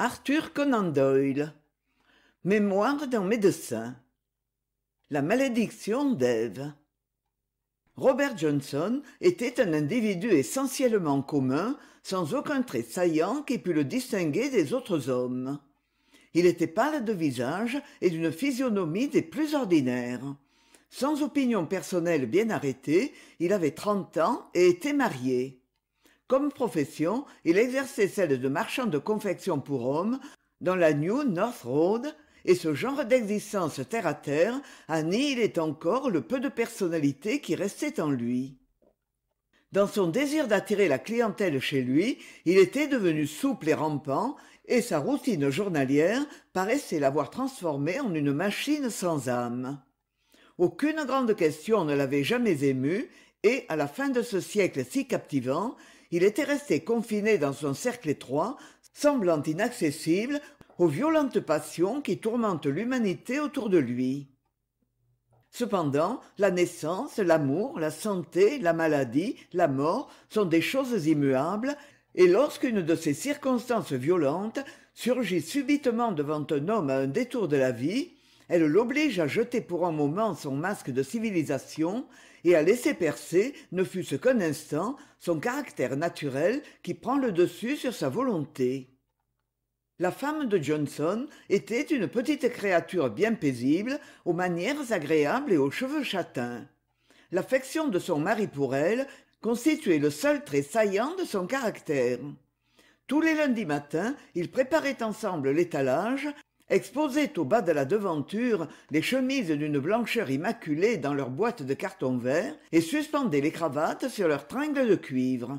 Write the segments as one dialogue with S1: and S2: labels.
S1: Arthur Conan Doyle. Mémoire d'un médecin. La malédiction d'Ève. Robert Johnson était un individu essentiellement commun, sans aucun trait saillant qui pût le distinguer des autres hommes. Il était pâle de visage et d'une physionomie des plus ordinaires. Sans opinion personnelle bien arrêtée, il avait trente ans et était marié. Comme profession, il exerçait celle de marchand de confection pour hommes dans la New North Road, et ce genre d'existence terre-à-terre terre annihilait encore le peu de personnalité qui restait en lui. Dans son désir d'attirer la clientèle chez lui, il était devenu souple et rampant, et sa routine journalière paraissait l'avoir transformé en une machine sans âme. Aucune grande question ne l'avait jamais ému, et à la fin de ce siècle si captivant, il était resté confiné dans son cercle étroit semblant inaccessible aux violentes passions qui tourmentent l'humanité autour de lui cependant la naissance l'amour la santé la maladie la mort sont des choses immuables et lorsqu'une de ces circonstances violentes surgit subitement devant un homme à un détour de la vie elle l'oblige à jeter pour un moment son masque de civilisation et à laisser percer ne fût-ce qu'un instant son caractère naturel qui prend le dessus sur sa volonté la femme de johnson était une petite créature bien paisible aux manières agréables et aux cheveux châtains l'affection de son mari pour elle constituait le seul trait saillant de son caractère tous les lundis matins ils préparaient ensemble l'étalage exposaient au bas de la devanture les chemises d'une blancheur immaculée dans leurs boîtes de carton vert et suspendaient les cravates sur leurs tringles de cuivre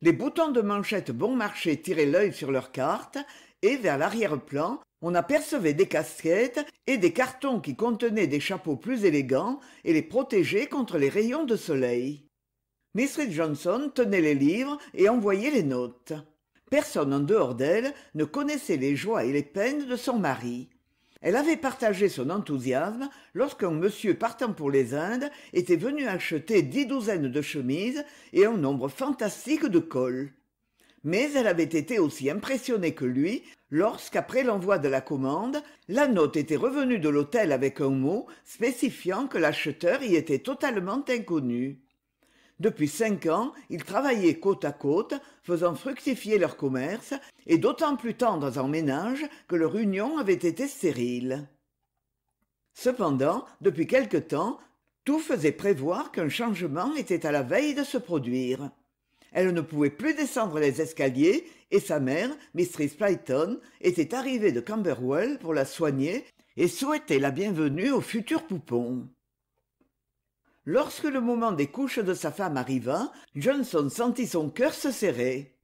S1: les boutons de manchette bon marché tiraient l'œil sur leurs cartes et vers l'arrière-plan on apercevait des casquettes et des cartons qui contenaient des chapeaux plus élégants et les protégeaient contre les rayons de soleil. Mistress Johnson tenait les livres et envoyait les notes personne en dehors d'elle ne connaissait les joies et les peines de son mari elle avait partagé son enthousiasme lorsqu'un monsieur partant pour les indes était venu acheter dix douzaines de chemises et un nombre fantastique de cols mais elle avait été aussi impressionnée que lui lorsqu'après l'envoi de la commande la note était revenue de l'hôtel avec un mot spécifiant que l'acheteur y était totalement inconnu depuis cinq ans ils travaillaient côte à côte faisant fructifier leur commerce et d'autant plus tendres en ménage que leur union avait été stérile cependant depuis quelque temps tout faisait prévoir qu'un changement était à la veille de se produire elle ne pouvait plus descendre les escaliers et sa mère mistress playton était arrivée de camberwell pour la soigner et souhaitait la bienvenue au futur poupon lorsque le moment des couches de sa femme arriva johnson sentit son cœur se serrer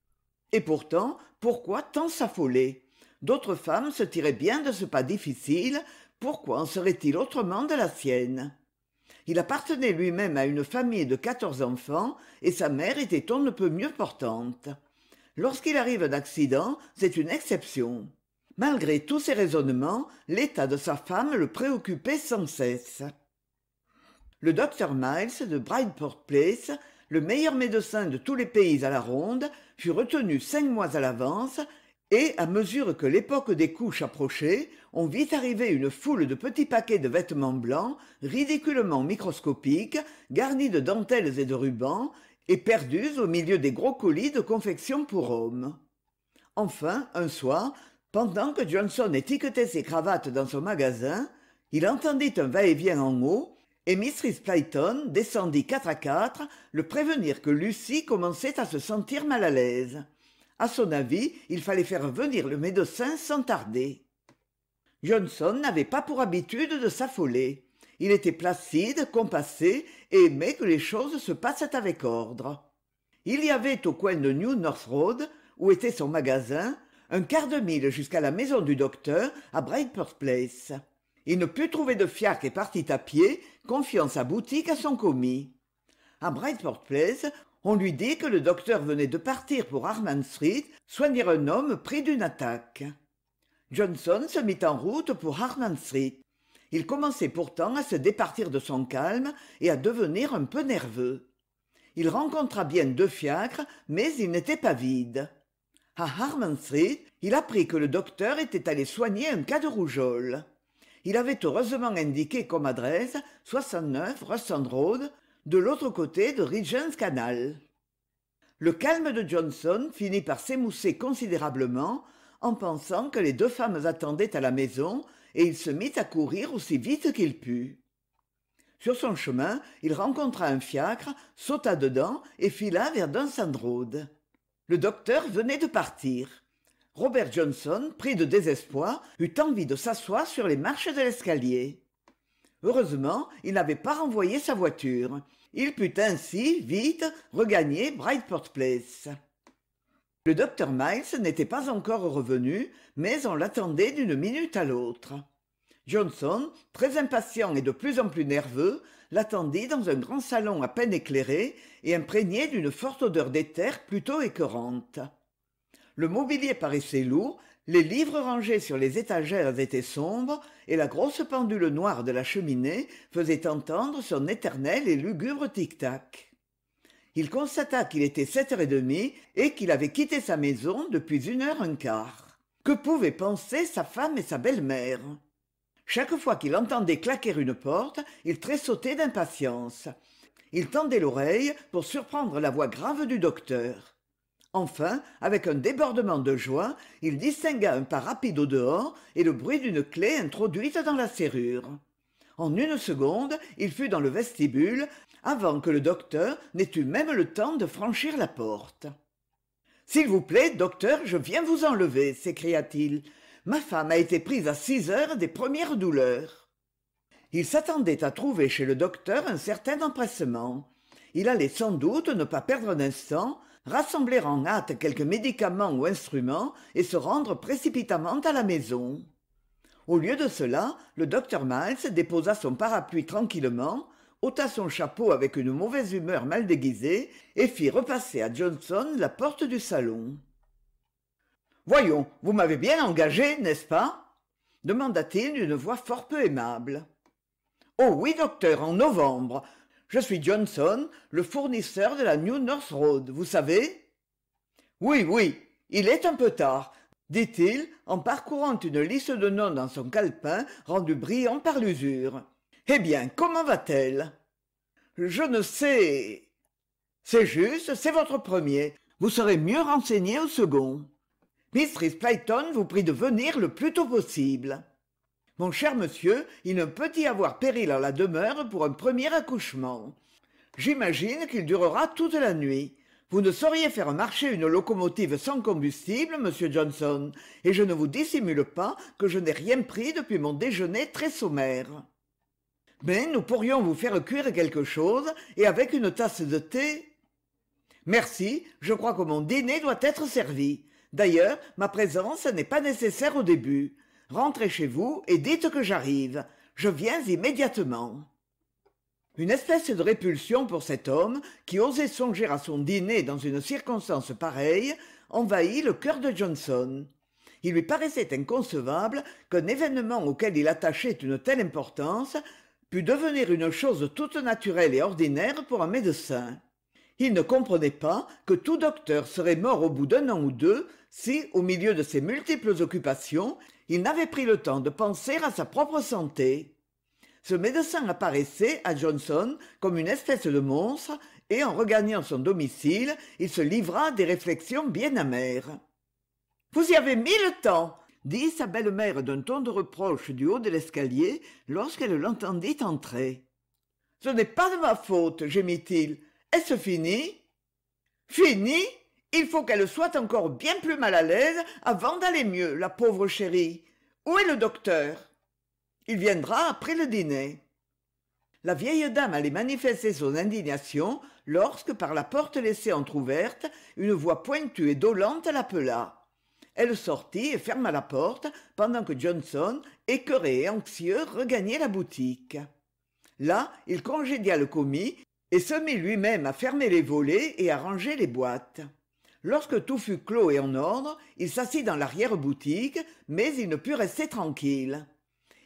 S1: et pourtant pourquoi tant s'affoler d'autres femmes se tiraient bien de ce pas difficile pourquoi en serait-il autrement de la sienne il appartenait lui-même à une famille de quatorze enfants et sa mère était on ne peut mieux portante lorsqu'il arrive un accident c'est une exception malgré tous ses raisonnements l'état de sa femme le préoccupait sans cesse le docteur miles de brideport place le meilleur médecin de tous les pays à la ronde fut retenu cinq mois à l'avance et à mesure que l'époque des couches approchait on vit arriver une foule de petits paquets de vêtements blancs ridiculement microscopiques garnis de dentelles et de rubans et perdus au milieu des gros colis de confection pour hommes enfin un soir pendant que johnson étiquetait ses cravates dans son magasin il entendit un va-et-vient en haut et mrs playton descendit quatre à quatre le prévenir que lucie commençait à se sentir mal à l'aise À son avis il fallait faire venir le médecin sans tarder johnson n'avait pas pour habitude de s'affoler il était placide compassé et aimait que les choses se passent avec ordre il y avait au coin de new north road où était son magasin un quart de mille jusqu'à la maison du docteur à Brightport place il ne put trouver de fiacre et partit à pied confiant sa boutique à son commis À Brightport place on lui dit que le docteur venait de partir pour harman street soigner un homme pris d'une attaque johnson se mit en route pour harman street il commençait pourtant à se départir de son calme et à devenir un peu nerveux il rencontra bien deux fiacres mais ils n'étaient pas vides à harman street il apprit que le docteur était allé soigner un cas de rougeole il avait heureusement indiqué comme adresse 69 Russand Road, de l'autre côté de Regent's Canal. Le calme de Johnson finit par s'émousser considérablement en pensant que les deux femmes attendaient à la maison et il se mit à courir aussi vite qu'il put. Sur son chemin, il rencontra un fiacre, sauta dedans et fila vers Dunsand Road. Le docteur venait de partir robert johnson pris de désespoir eut envie de s'asseoir sur les marches de l'escalier heureusement il n'avait pas renvoyé sa voiture il put ainsi vite regagner Brightport place le docteur miles n'était pas encore revenu mais on l'attendait d'une minute à l'autre johnson très impatient et de plus en plus nerveux l'attendit dans un grand salon à peine éclairé et imprégné d'une forte odeur d'éther plutôt écœurante le mobilier paraissait lourd les livres rangés sur les étagères étaient sombres et la grosse pendule noire de la cheminée faisait entendre son éternel et lugubre tic-tac il constata qu'il était sept heures et demie et qu'il avait quitté sa maison depuis une heure un quart que pouvaient penser sa femme et sa belle-mère chaque fois qu'il entendait claquer une porte il tressautait d'impatience il tendait l'oreille pour surprendre la voix grave du docteur enfin avec un débordement de joie il distingua un pas rapide au dehors et le bruit d'une clef introduite dans la serrure en une seconde il fut dans le vestibule avant que le docteur n'ait eu même le temps de franchir la porte s'il vous plaît docteur je viens vous enlever s'écria-t-il ma femme a été prise à six heures des premières douleurs il s'attendait à trouver chez le docteur un certain empressement il allait sans doute ne pas perdre un instant rassembler en hâte quelques médicaments ou instruments et se rendre précipitamment à la maison au lieu de cela le docteur miles déposa son parapluie tranquillement ôta son chapeau avec une mauvaise humeur mal déguisée et fit repasser à johnson la porte du salon voyons vous m'avez bien engagé n'est-ce pas demanda-t-il d'une voix fort peu aimable oh oui docteur en novembre je suis johnson le fournisseur de la new north road vous savez oui oui il est un peu tard dit-il en parcourant une liste de noms dans son calepin rendu brillant par l'usure eh bien comment va-t-elle je ne sais c'est juste c'est votre premier vous serez mieux renseigné au second Mistress Playton, vous prie de venir le plus tôt possible mon cher monsieur il ne peut y avoir péril à la demeure pour un premier accouchement j'imagine qu'il durera toute la nuit vous ne sauriez faire marcher une locomotive sans combustible monsieur johnson et je ne vous dissimule pas que je n'ai rien pris depuis mon déjeuner très sommaire mais nous pourrions vous faire cuire quelque chose et avec une tasse de thé merci je crois que mon dîner doit être servi d'ailleurs ma présence n'est pas nécessaire au début rentrez chez vous et dites que j'arrive je viens immédiatement une espèce de répulsion pour cet homme qui osait songer à son dîner dans une circonstance pareille envahit le cœur de johnson il lui paraissait inconcevable qu'un événement auquel il attachait une telle importance pût devenir une chose toute naturelle et ordinaire pour un médecin il ne comprenait pas que tout docteur serait mort au bout d'un an ou deux si au milieu de ses multiples occupations il n'avait pris le temps de penser à sa propre santé ce médecin apparaissait à johnson comme une espèce de monstre et en regagnant son domicile il se livra à des réflexions bien amères vous y avez mis le temps dit sa belle-mère d'un ton de reproche du haut de l'escalier lorsqu'elle l'entendit entrer ce n'est pas de ma faute gémit-il est-ce fini fini il faut qu'elle soit encore bien plus mal à l'aise avant d'aller mieux la pauvre chérie où est le docteur il viendra après le dîner la vieille dame allait manifester son indignation lorsque par la porte laissée entr'ouverte une voix pointue et dolente l'appela elle sortit et ferma la porte pendant que johnson écœuré et anxieux regagnait la boutique là il congédia le commis et se mit lui-même à fermer les volets et à ranger les boîtes lorsque tout fut clos et en ordre il s'assit dans l'arrière-boutique mais il ne put rester tranquille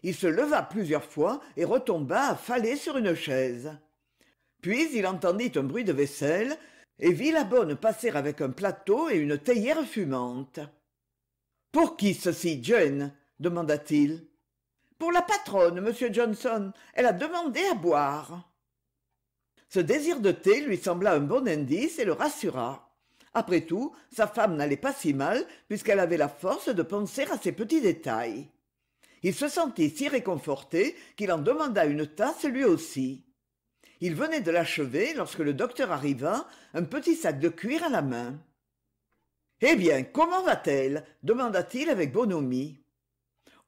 S1: il se leva plusieurs fois et retomba affalé sur une chaise puis il entendit un bruit de vaisselle et vit la bonne passer avec un plateau et une théière fumante pour qui ceci john demanda-t-il pour la patronne monsieur johnson elle a demandé à boire ce désir de thé lui sembla un bon indice et le rassura après tout sa femme n'allait pas si mal puisqu'elle avait la force de penser à ces petits détails il se sentit si réconforté qu'il en demanda une tasse lui aussi il venait de l'achever lorsque le docteur arriva un petit sac de cuir à la main eh bien comment va-t-elle demanda-t-il avec bonhomie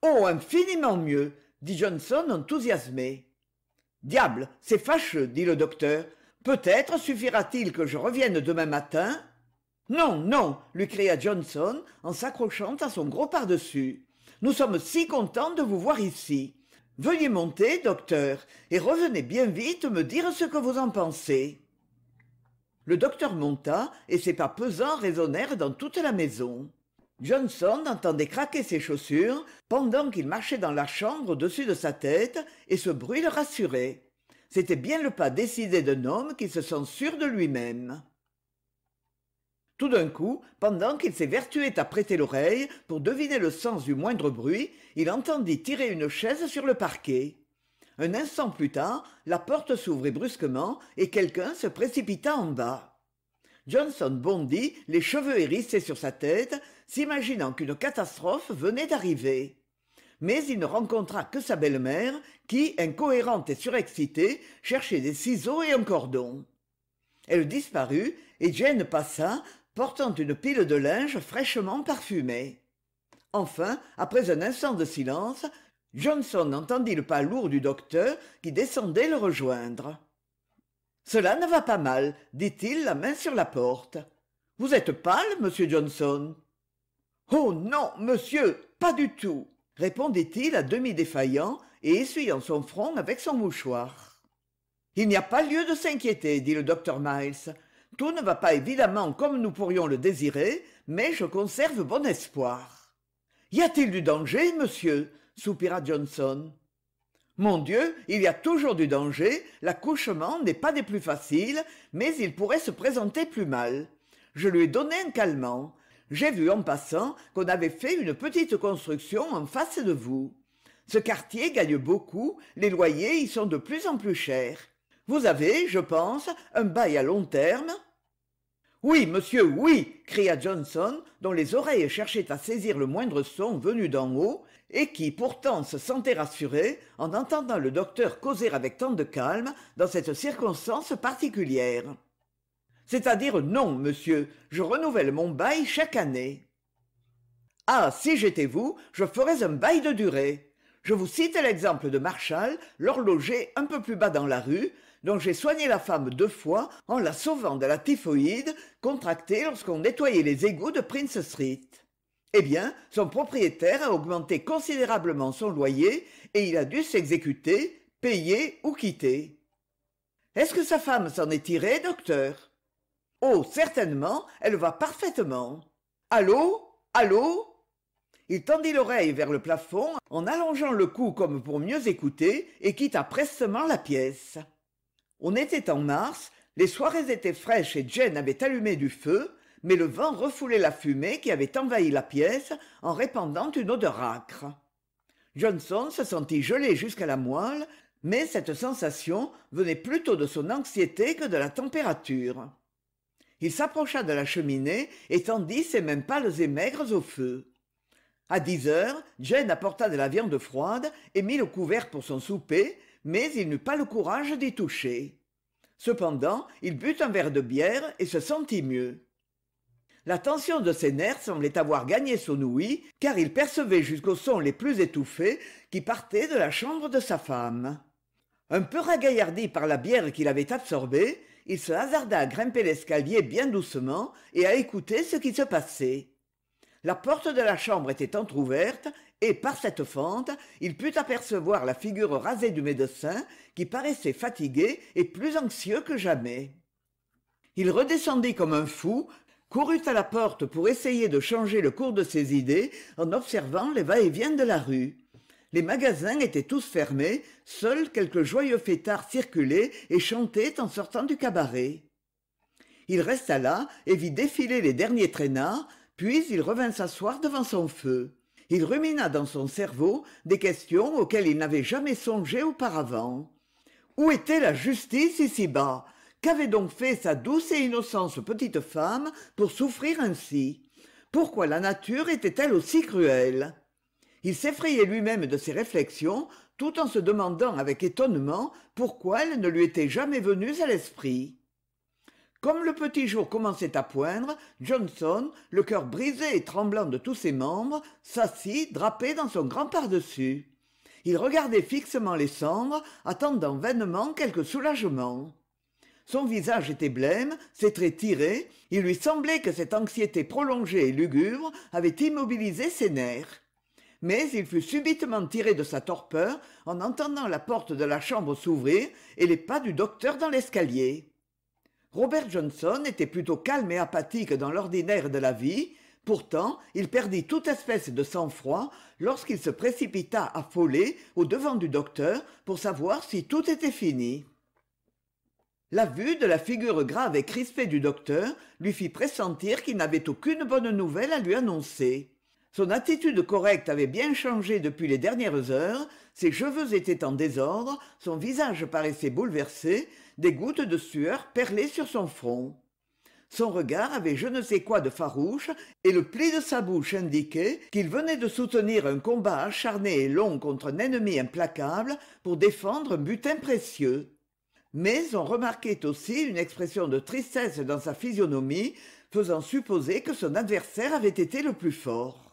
S1: oh infiniment mieux dit johnson enthousiasmé diable c'est fâcheux dit le docteur peut-être suffira-t-il que je revienne demain matin non non lui cria johnson en s'accrochant à son gros pardessus nous sommes si contents de vous voir ici veuillez monter docteur et revenez bien vite me dire ce que vous en pensez le docteur monta et ses pas pesants résonnèrent dans toute la maison johnson entendait craquer ses chaussures pendant qu'il marchait dans la chambre au-dessus de sa tête et ce bruit le rassurait c'était bien le pas décidé d'un homme qui se sent sûr de lui-même tout d'un coup pendant qu'il s'évertuait à prêter l'oreille pour deviner le sens du moindre bruit il entendit tirer une chaise sur le parquet un instant plus tard la porte s'ouvrit brusquement et quelqu'un se précipita en bas johnson bondit les cheveux hérissés sur sa tête s'imaginant qu'une catastrophe venait d'arriver mais il ne rencontra que sa belle-mère qui incohérente et surexcitée cherchait des ciseaux et un cordon elle disparut et jane passa portant une pile de linge fraîchement parfumée. enfin après un instant de silence johnson entendit le pas lourd du docteur qui descendait le rejoindre cela ne va pas mal dit-il la main sur la porte vous êtes pâle monsieur johnson oh non monsieur pas du tout répondit-il à demi défaillant et essuyant son front avec son mouchoir il n'y a pas lieu de s'inquiéter dit le docteur miles tout ne va pas évidemment comme nous pourrions le désirer mais je conserve bon espoir y a-t-il du danger monsieur soupira johnson mon dieu il y a toujours du danger l'accouchement n'est pas des plus faciles mais il pourrait se présenter plus mal je lui ai donné un calmant j'ai vu en passant qu'on avait fait une petite construction en face de vous ce quartier gagne beaucoup les loyers y sont de plus en plus chers vous avez je pense un bail à long terme oui monsieur oui cria johnson dont les oreilles cherchaient à saisir le moindre son venu d'en haut et qui pourtant se sentait rassuré en entendant le docteur causer avec tant de calme dans cette circonstance particulière c'est-à-dire non monsieur je renouvelle mon bail chaque année ah si j'étais vous je ferais un bail de durée je vous cite l'exemple de Marshall, l'horloger un peu plus bas dans la rue dont j'ai soigné la femme deux fois en la sauvant de la typhoïde contractée lorsqu'on nettoyait les égouts de Prince Street. Eh bien, son propriétaire a augmenté considérablement son loyer et il a dû s'exécuter, payer ou quitter. Est-ce que sa femme s'en est tirée, docteur oh certainement elle va parfaitement allô allô il tendit l'oreille vers le plafond en allongeant le cou comme pour mieux écouter et quitta prestement la pièce on était en mars les soirées étaient fraîches et jane avait allumé du feu mais le vent refoulait la fumée qui avait envahi la pièce en répandant une odeur âcre johnson se sentit gelé jusqu'à la moelle mais cette sensation venait plutôt de son anxiété que de la température il s'approcha de la cheminée et tendit ses mains pâles et maigres au feu À dix heures jane apporta de la viande froide et mit le couvert pour son souper mais il n'eut pas le courage d'y toucher cependant il but un verre de bière et se sentit mieux la tension de ses nerfs semblait avoir gagné son ouïe car il percevait jusqu'aux sons les plus étouffés qui partaient de la chambre de sa femme un peu ragaillardi par la bière qu'il avait absorbée il se hasarda à grimper l'escalier bien doucement et à écouter ce qui se passait la porte de la chambre était entr'ouverte et par cette fente il put apercevoir la figure rasée du médecin qui paraissait fatigué et plus anxieux que jamais il redescendit comme un fou courut à la porte pour essayer de changer le cours de ses idées en observant les va-et-vient de la rue les magasins étaient tous fermés seuls quelques joyeux fêtards circulaient et chantaient en sortant du cabaret il resta là et vit défiler les derniers traînards puis il revint s'asseoir devant son feu il rumina dans son cerveau des questions auxquelles il n'avait jamais songé auparavant où était la justice ici-bas qu'avait donc fait sa douce et innocente petite femme pour souffrir ainsi pourquoi la nature était-elle aussi cruelle il s'effrayait lui-même de ses réflexions tout en se demandant avec étonnement pourquoi elles ne lui étaient jamais venues à l'esprit comme le petit jour commençait à poindre johnson le cœur brisé et tremblant de tous ses membres s'assit drapé dans son grand pardessus il regardait fixement les cendres attendant vainement quelque soulagement son visage était blême, ses traits tirés, il lui semblait que cette anxiété prolongée et lugubre avait immobilisé ses nerfs mais il fut subitement tiré de sa torpeur en entendant la porte de la chambre s'ouvrir et les pas du docteur dans l'escalier robert johnson était plutôt calme et apathique dans l'ordinaire de la vie pourtant il perdit toute espèce de sang-froid lorsqu'il se précipita affolé au-devant du docteur pour savoir si tout était fini la vue de la figure grave et crispée du docteur lui fit pressentir qu'il n'avait aucune bonne nouvelle à lui annoncer son attitude correcte avait bien changé depuis les dernières heures ses cheveux étaient en désordre son visage paraissait bouleversé des gouttes de sueur perlaient sur son front son regard avait je ne sais quoi de farouche et le pli de sa bouche indiquait qu'il venait de soutenir un combat acharné et long contre un ennemi implacable pour défendre un butin précieux mais on remarquait aussi une expression de tristesse dans sa physionomie faisant supposer que son adversaire avait été le plus fort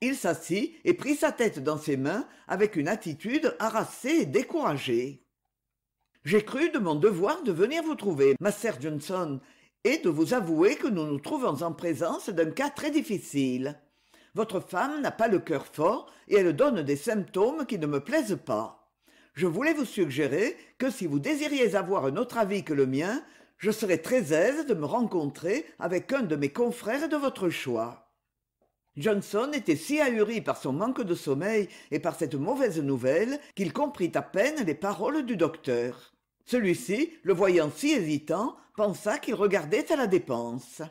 S1: il s'assit et prit sa tête dans ses mains avec une attitude harassée et découragée j'ai cru de mon devoir de venir vous trouver sœur johnson et de vous avouer que nous nous trouvons en présence d'un cas très difficile votre femme n'a pas le cœur fort et elle donne des symptômes qui ne me plaisent pas je voulais vous suggérer que si vous désiriez avoir un autre avis que le mien je serais très aise de me rencontrer avec un de mes confrères de votre choix johnson était si ahuri par son manque de sommeil et par cette mauvaise nouvelle qu'il comprit à peine les paroles du docteur celui-ci le voyant si hésitant pensa qu'il regardait à la dépense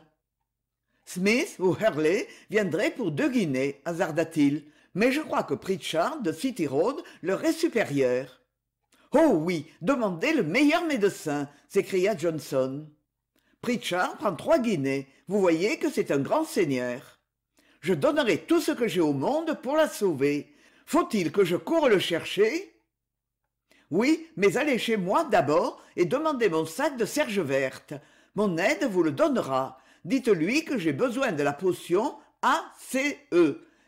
S1: smith ou hurley viendraient pour deux guinées hasarda t il mais je crois que pritchard de city road leur est supérieur oh oui demandez le meilleur médecin s'écria johnson pritchard prend trois guinées vous voyez que c'est un grand seigneur je donnerai tout ce que j'ai au monde pour la sauver. Faut-il que je coure le chercher Oui, mais allez chez moi d'abord et demandez mon sac de serge verte. Mon aide vous le donnera. Dites-lui que j'ai besoin de la potion ACE.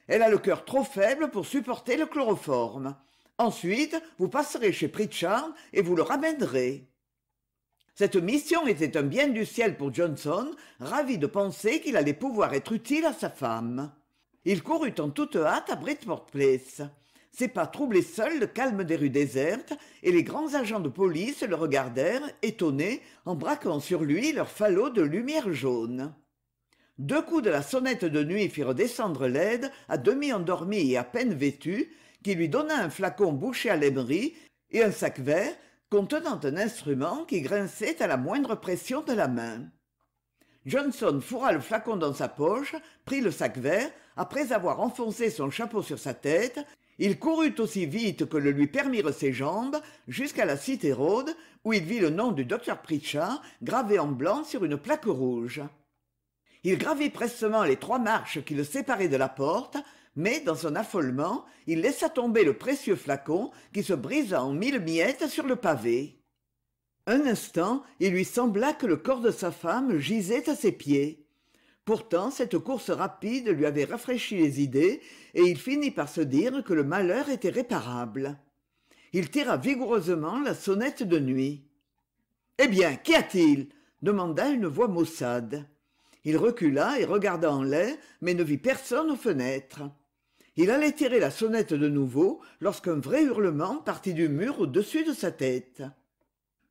S1: Elle a le cœur trop faible pour supporter le chloroforme. Ensuite, vous passerez chez Pritchard et vous le ramènerez. Cette mission était un bien du ciel pour Johnson, ravi de penser qu'il allait pouvoir être utile à sa femme. Il courut en toute hâte à Bridport Place. Ses pas troublaient seuls le calme des rues désertes, et les grands agents de police le regardèrent, étonnés, en braquant sur lui leur falot de lumière jaune. Deux coups de la sonnette de nuit firent descendre l'aide, à demi endormi et à peine vêtu, qui lui donna un flacon bouché à l'aimerie et un sac vert contenant un instrument qui grinçait à la moindre pression de la main johnson fourra le flacon dans sa poche prit le sac vert après avoir enfoncé son chapeau sur sa tête il courut aussi vite que le lui permirent ses jambes jusqu'à la cité Rhodes, où il vit le nom du docteur pritchard gravé en blanc sur une plaque rouge il gravit prestement les trois marches qui le séparaient de la porte mais dans son affolement il laissa tomber le précieux flacon qui se brisa en mille miettes sur le pavé un instant il lui sembla que le corps de sa femme gisait à ses pieds pourtant cette course rapide lui avait rafraîchi les idées et il finit par se dire que le malheur était réparable il tira vigoureusement la sonnette de nuit eh bien qu'y a-t-il demanda une voix maussade il recula et regarda en l'air mais ne vit personne aux fenêtres il allait tirer la sonnette de nouveau lorsqu'un vrai hurlement partit du mur au-dessus de sa tête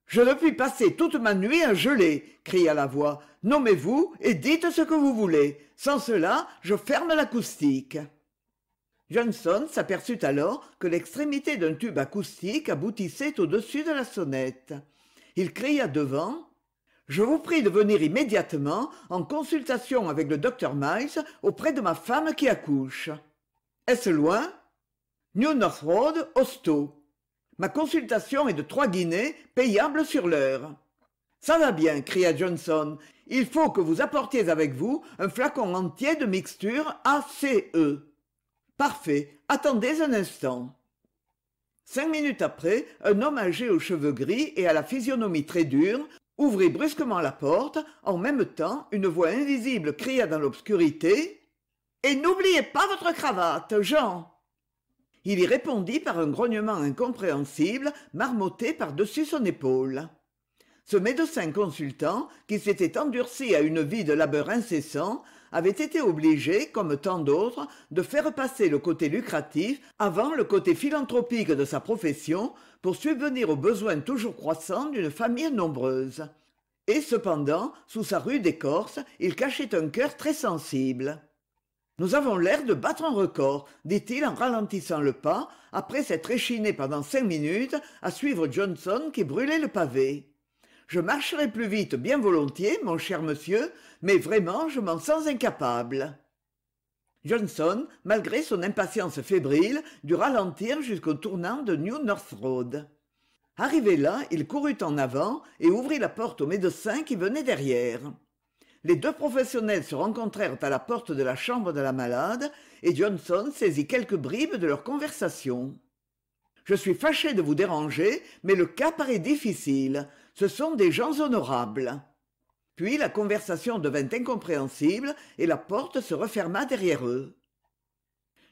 S1: je ne puis passer toute ma nuit à geler cria la voix nommez-vous et dites ce que vous voulez sans cela je ferme l'acoustique johnson s'aperçut alors que l'extrémité d'un tube acoustique aboutissait au-dessus de la sonnette il cria devant je vous prie de venir immédiatement en consultation avec le docteur miles auprès de ma femme qui accouche est-ce loin new north road Hosto. »« ma consultation est de trois guinées payable sur l'heure ça va bien cria johnson il faut que vous apportiez avec vous un flacon entier de mixture ace parfait attendez un instant cinq minutes après un homme âgé aux cheveux gris et à la physionomie très dure ouvrit brusquement la porte en même temps une voix invisible cria dans l'obscurité et n'oubliez pas votre cravate jean il y répondit par un grognement incompréhensible marmotté par-dessus son épaule ce médecin consultant qui s'était endurci à une vie de labeur incessant avait été obligé comme tant d'autres de faire passer le côté lucratif avant le côté philanthropique de sa profession pour subvenir aux besoins toujours croissants d'une famille nombreuse et cependant sous sa rude écorce il cachait un cœur très sensible nous avons l'air de battre un record dit-il en ralentissant le pas après s'être échiné pendant cinq minutes à suivre johnson qui brûlait le pavé je marcherai plus vite bien volontiers mon cher monsieur mais vraiment je m'en sens incapable johnson malgré son impatience fébrile dut ralentir jusqu'au tournant de new north road arrivé là il courut en avant et ouvrit la porte au médecin qui venait derrière les deux professionnels se rencontrèrent à la porte de la chambre de la malade et johnson saisit quelques bribes de leur conversation je suis fâché de vous déranger mais le cas paraît difficile ce sont des gens honorables puis la conversation devint incompréhensible et la porte se referma derrière eux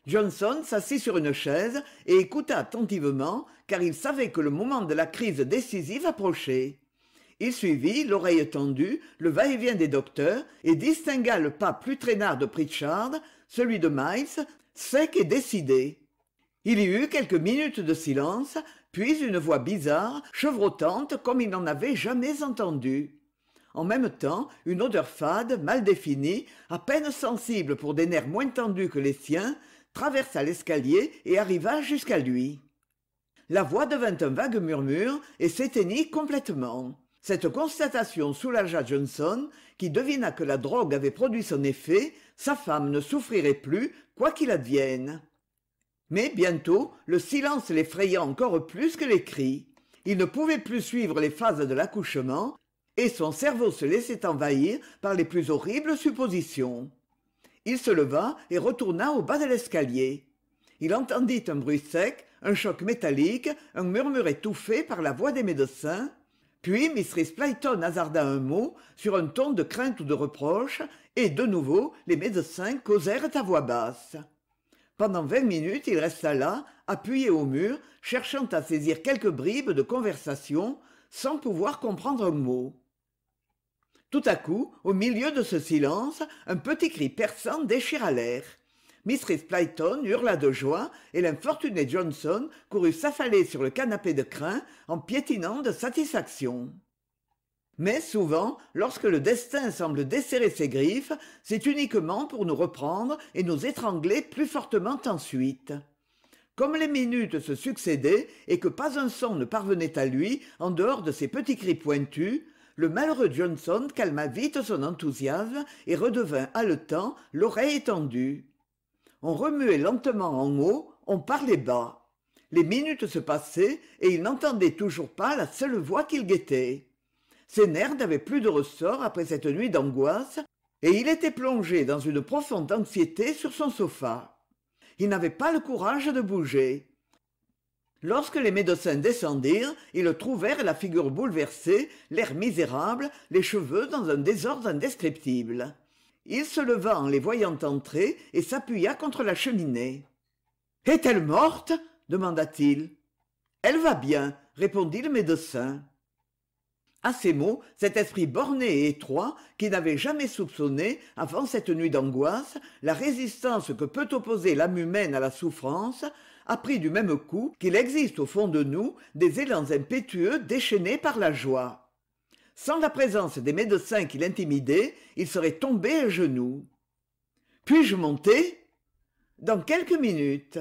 S1: johnson s'assit sur une chaise et écouta attentivement car il savait que le moment de la crise décisive approchait il suivit l'oreille tendue le va-et-vient des docteurs et distingua le pas plus traînard de pritchard celui de miles sec et décidé il y eut quelques minutes de silence puis une voix bizarre chevrotante comme il n'en avait jamais entendu. en même temps une odeur fade mal définie à peine sensible pour des nerfs moins tendus que les siens traversa l'escalier et arriva jusqu'à lui la voix devint un vague murmure et s'éteignit complètement cette constatation soulagea johnson qui devina que la drogue avait produit son effet sa femme ne souffrirait plus quoi qu'il advienne mais bientôt le silence l'effraya encore plus que les cris il ne pouvait plus suivre les phases de l'accouchement et son cerveau se laissait envahir par les plus horribles suppositions il se leva et retourna au bas de l'escalier il entendit un bruit sec un choc métallique un murmure étouffé par la voix des médecins puis Mistress Playton hasarda un mot, sur un ton de crainte ou de reproche, et de nouveau les médecins causèrent à voix basse. Pendant vingt minutes il resta là, appuyé au mur, cherchant à saisir quelques bribes de conversation, sans pouvoir comprendre un mot. Tout à coup, au milieu de ce silence, un petit cri perçant déchira l'air. Mistress playton hurla de joie et l'infortuné johnson courut s'affaler sur le canapé de crin en piétinant de satisfaction mais souvent lorsque le destin semble desserrer ses griffes c'est uniquement pour nous reprendre et nous étrangler plus fortement ensuite comme les minutes se succédaient et que pas un son ne parvenait à lui en dehors de ses petits cris pointus le malheureux Johnson calma vite son enthousiasme et redevint haletant, l'oreille étendue on remuait lentement en haut on parlait bas les minutes se passaient et il n'entendait toujours pas la seule voix qu'il guettait ses nerfs n'avaient plus de ressort après cette nuit d'angoisse et il était plongé dans une profonde anxiété sur son sofa il n'avait pas le courage de bouger Lorsque les médecins descendirent, ils trouvèrent la figure bouleversée, l'air misérable, les cheveux dans un désordre indescriptible il se leva en les voyant entrer et s'appuya contre la cheminée est-elle morte demanda-t-il elle va bien répondit le médecin à ces mots cet esprit borné et étroit qui n'avait jamais soupçonné avant cette nuit d'angoisse la résistance que peut opposer l'âme humaine à la souffrance apprit du même coup qu'il existe au fond de nous des élans impétueux déchaînés par la joie sans la présence des médecins qui l'intimidaient il serait tombé à genoux puis-je monter dans quelques minutes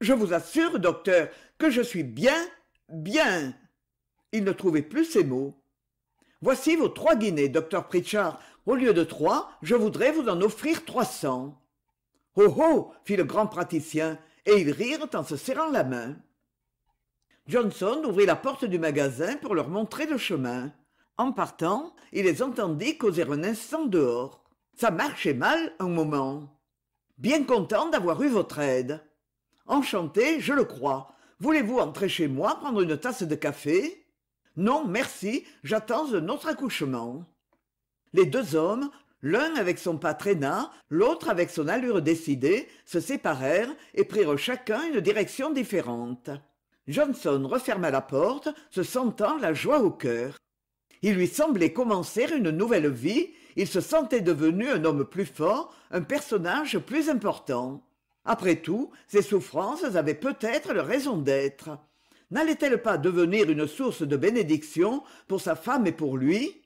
S1: je vous assure docteur que je suis bien bien il ne trouvait plus ces mots voici vos trois guinées docteur pritchard au lieu de trois je voudrais vous en offrir trois cents oh oh fit le grand praticien et ils rirent en se serrant la main johnson ouvrit la porte du magasin pour leur montrer le chemin en partant il les entendit causer un instant dehors ça marchait mal un moment bien content d'avoir eu votre aide enchanté je le crois voulez-vous entrer chez moi prendre une tasse de café non merci j'attends un autre accouchement les deux hommes l'un avec son pas traînant, l'autre avec son allure décidée se séparèrent et prirent chacun une direction différente johnson referma la porte se sentant la joie au cœur il lui semblait commencer une nouvelle vie il se sentait devenu un homme plus fort un personnage plus important après tout ses souffrances avaient peut-être leur raison d'être n'allait-elle pas devenir une source de bénédiction pour sa femme et pour lui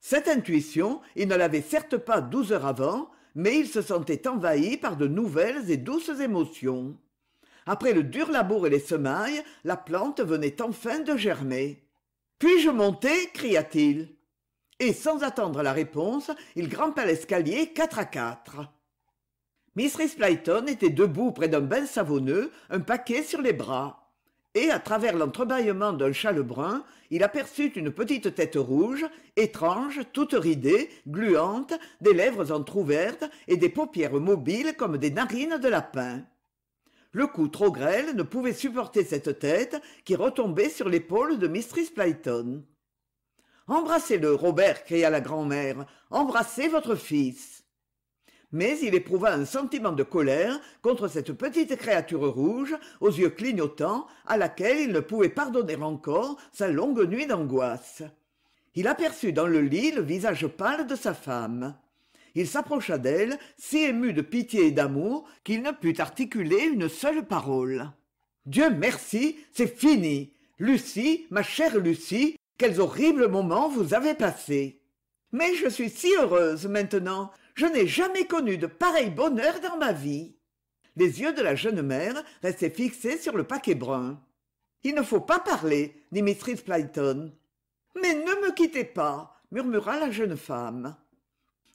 S1: cette intuition il ne l'avait certes pas douze heures avant mais il se sentait envahi par de nouvelles et douces émotions après le dur labour et les semailles la plante venait enfin de germer puis-je monter cria-t-il et sans attendre la réponse il grimpa l'escalier quatre à quatre mrs Playton était debout près d'un bain savonneux un paquet sur les bras et à travers l'entrebâillement d'un châle brun il aperçut une petite tête rouge étrange toute ridée gluante des lèvres entr'ouvertes et des paupières mobiles comme des narines de lapin le cou trop grêle ne pouvait supporter cette tête qui retombait sur l'épaule de mistress Playton. Embrassez-le, Robert, cria la grand'mère, embrassez votre fils. Mais il éprouva un sentiment de colère contre cette petite créature rouge, aux yeux clignotants, à laquelle il ne pouvait pardonner encore sa longue nuit d'angoisse. Il aperçut dans le lit le visage pâle de sa femme il s'approcha d'elle si ému de pitié et d'amour qu'il ne put articuler une seule parole dieu merci c'est fini lucie ma chère lucie quels horribles moments vous avez passés mais je suis si heureuse maintenant je n'ai jamais connu de pareil bonheur dans ma vie les yeux de la jeune mère restaient fixés sur le paquet brun il ne faut pas parler dit mistress Playton. Mais ne me quittez pas, murmura la jeune femme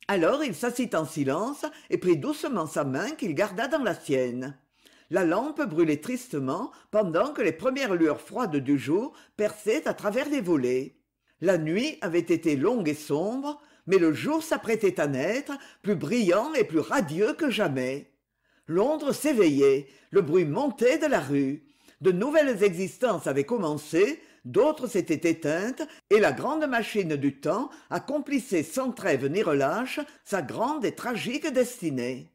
S1: alors il s'assit en silence et prit doucement sa main qu'il garda dans la sienne la lampe brûlait tristement pendant que les premières lueurs froides du jour perçaient à travers les volets la nuit avait été longue et sombre mais le jour s'apprêtait à naître plus brillant et plus radieux que jamais londres s'éveillait le bruit montait de la rue de nouvelles existences avaient commencé d'autres s'étaient éteintes et la grande machine du temps accomplissait sans trêve ni relâche sa grande et tragique destinée